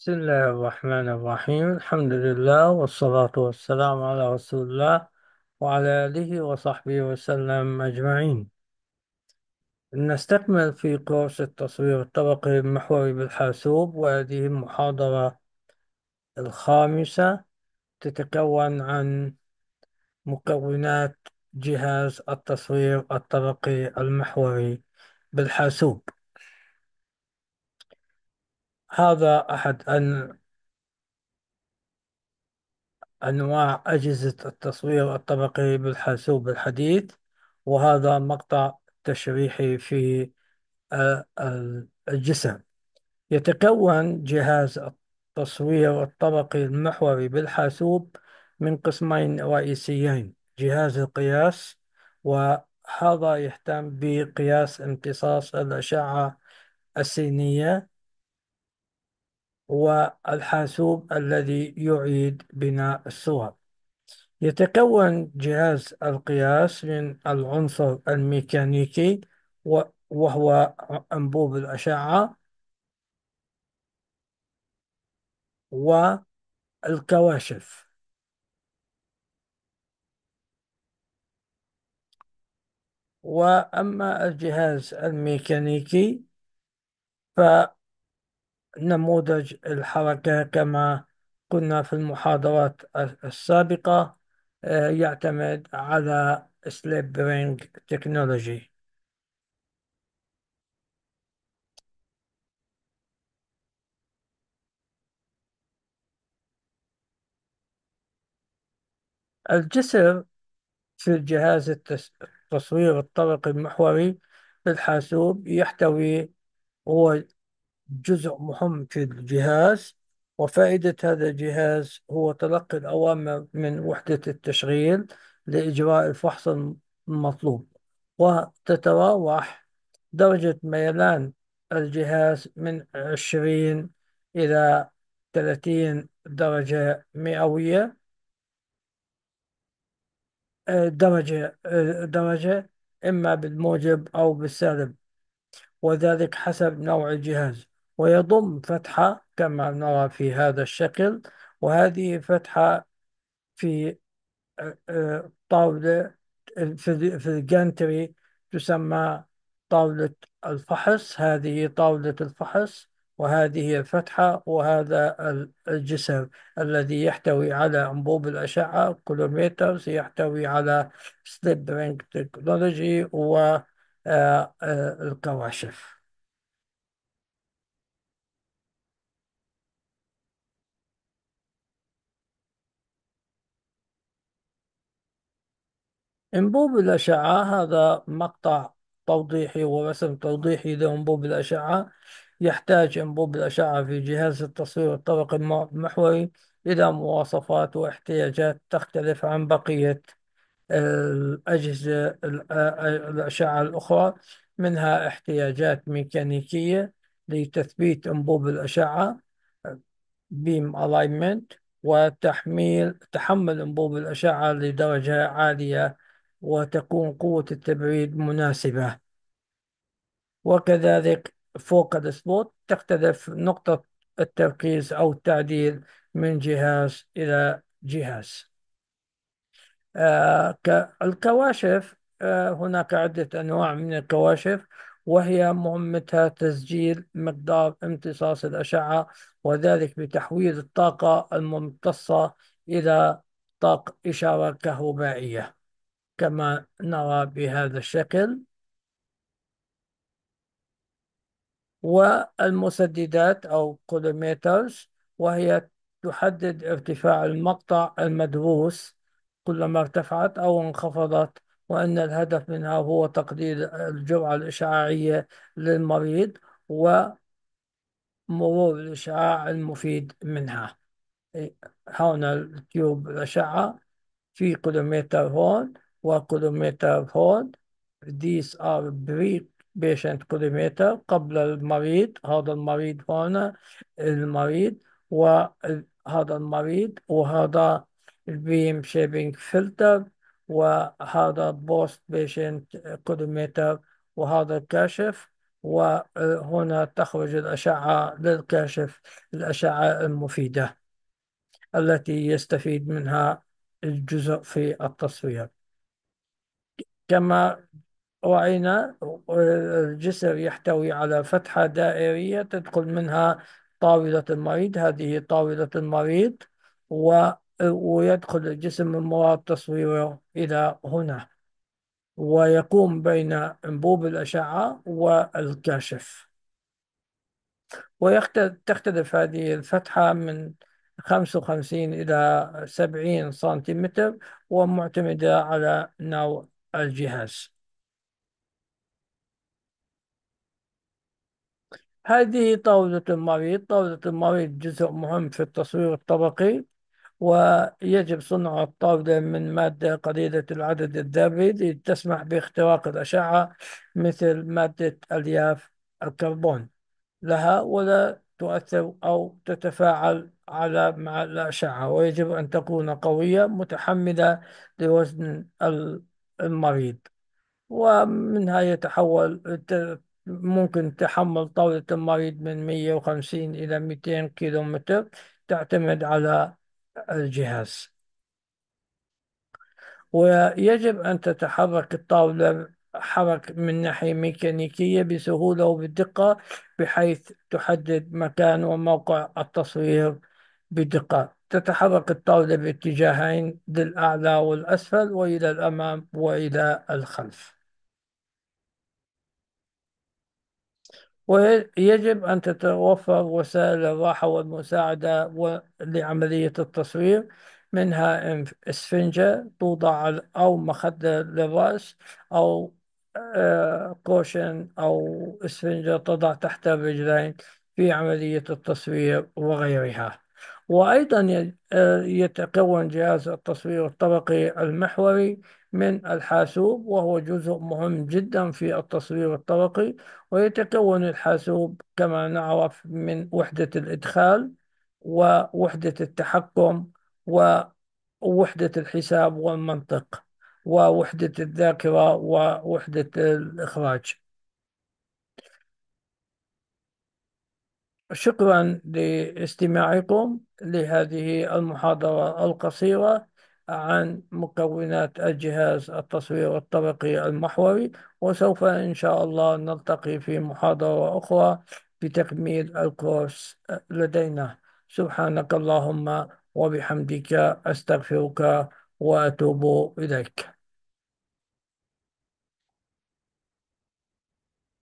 بسم الله الرحمن الرحيم الحمد لله والصلاة والسلام على رسول الله وعلى آله وصحبه وسلم أجمعين نستكمل في كورس التصوير الطبقي المحوري بالحاسوب وهذه المحاضرة الخامسة تتكون عن مكونات جهاز التصوير الطبقي المحوري بالحاسوب هذا أحد أن أنواع أجهزة التصوير الطبقي بالحاسوب الحديث وهذا مقطع تشريحي في آه، الجسم يتكون جهاز التصوير الطبقي المحوري بالحاسوب من قسمين رئيسيين جهاز القياس وهذا يهتم بقياس امتصاص الأشعة السينية هو الحاسوب الذي يعيد بناء الصور يتكون جهاز القياس من العنصر الميكانيكي وهو أنبوب الأشعة والكواشف وأما الجهاز الميكانيكي ف نموذج الحركة كما قلنا في المحاضرات السابقة آه، يعتمد على سليب رينج تكنولوجي الجسر في جهاز التصوير الطبقي المحوري للحاسوب يحتوي هو جزء مهم في الجهاز وفائدة هذا الجهاز هو تلقي الأوامر من وحدة التشغيل لإجراء الفحص المطلوب وتتراوح درجة ميلان الجهاز من 20 إلى 30 درجة مئوية درجة درجة إما بالموجب أو بالسالب وذلك حسب نوع الجهاز ويضم فتحة كما نرى في هذا الشكل وهذه فتحة في آه، آه، طاولة في الجانتري تسمى طاولة الفحص هذه طاولة الفحص وهذه الفتحة وهذا الجسر الذي يحتوي على أنبوب الأشعة كولوميترز يحتوي على سليب رينج تكنولوجي والكواشف أنبوب الأشعة هذا مقطع توضيحي ورسم توضيحي لأنبوب الأشعة يحتاج أنبوب الأشعة في جهاز التصوير الطبقي المحوري إلى مواصفات واحتياجات تختلف عن بقية الأجهزة الأشعة الأخرى منها احتياجات ميكانيكية لتثبيت أنبوب الأشعة بيم ألايمنت وتحميل تحمل أنبوب الأشعة لدرجة عالية وتكون قوة التبريد مناسبة وكذلك فوق السبوت تختلف نقطة التركيز أو التعديل من جهاز إلى جهاز آه، الكواشف آه، هناك عدة أنواع من الكواشف وهي مهمتها تسجيل مقدار امتصاص الأشعة وذلك بتحويل الطاقة الممتصة إلى طاق إشارة كهربائية كما نرى بهذا الشكل والمسددات أو كولوميترز وهي تحدد ارتفاع المقطع المدروس كلما ارتفعت أو انخفضت وأن الهدف منها هو تقليل الجرعة الإشعاعية للمريض ومرور الإشعاع المفيد منها هون إيه، التيوب الأشعة في كولوميتر هون وكيلومتر هون ديس ار بري بيشنت كيلومتر قبل المريض هذا المريض هنا المريض وهذا المريض وهذا البيم شيبينج فلتر وهذا بوست بيشنت كيلومتر وهذا الكاشف وهنا تخرج الأشعة للكاشف الأشعة المفيدة التي يستفيد منها الجزء في التصوير كما رأينا الجسر يحتوي على فتحة دائرية تدخل منها طاولة المريض هذه طاولة المريض و ويدخل الجسم من مراد تصويره إلى هنا ويقوم بين أنبوب الأشعة والكاشف وتختلف هذه الفتحة من 55 إلى 70 سنتيمتر ومعتمدة على نوع الجهاز هذه طاولة المريض طاولة المريض جزء مهم في التصوير الطبقي ويجب صنع الطاولة من مادة قليلة العدد الذري لتسمح باختراق الأشعة مثل مادة ألياف الكربون لها ولا تؤثر أو تتفاعل على مع الأشعة ويجب أن تكون قوية متحملة لوزن المريض ومنها يتحول ممكن تحمل طاولة المريض من 150 إلى 200 كيلو متر تعتمد على الجهاز ويجب أن تتحرك الطاولة حرك من ناحية ميكانيكية بسهولة وبدقة بحيث تحدد مكان وموقع التصوير بدقة تتحرك الطاولة باتجاهين للأعلى والأسفل وإلى الأمام وإلى الخلف ويجب أن تتوفر وسائل الراحة والمساعدة لعملية التصوير منها إسفنجة توضع أو مخدة للرأس أو آه، كوشن أو إسفنجة تضع تحت الرجلين في عملية التصوير وغيرها وأيضا آه، يتكون جهاز التصوير الطبقي المحوري من الحاسوب وهو جزء مهم جدا في التصوير الطبقي ويتكون الحاسوب كما نعرف من وحدة الإدخال ووحدة التحكم ووحدة الحساب والمنطق ووحدة الذاكرة ووحدة الإخراج شكرا لاستماعكم لهذه المحاضرة القصيرة عن مكونات الجهاز التصوير الطبقي المحوري وسوف إن شاء الله نلتقي في محاضرة أخرى لتكميل الكورس لدينا سبحانك اللهم وبحمدك أستغفرك وأتوب إليك